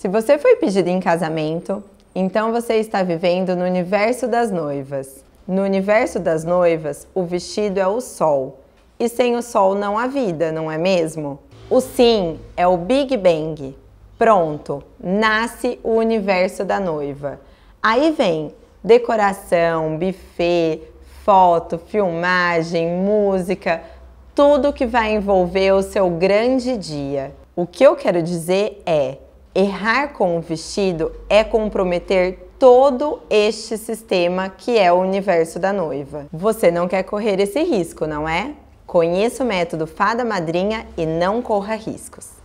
Se você foi pedido em casamento, então você está vivendo no universo das noivas. No universo das noivas, o vestido é o sol. E sem o sol não há vida, não é mesmo? O sim é o Big Bang. Pronto, nasce o universo da noiva. Aí vem decoração, buffet, foto, filmagem, música, tudo que vai envolver o seu grande dia. O que eu quero dizer é: errar com o vestido é comprometer todo este sistema que é o universo da noiva. Você não quer correr esse risco, não é? Conheça o método Fada Madrinha e não corra riscos.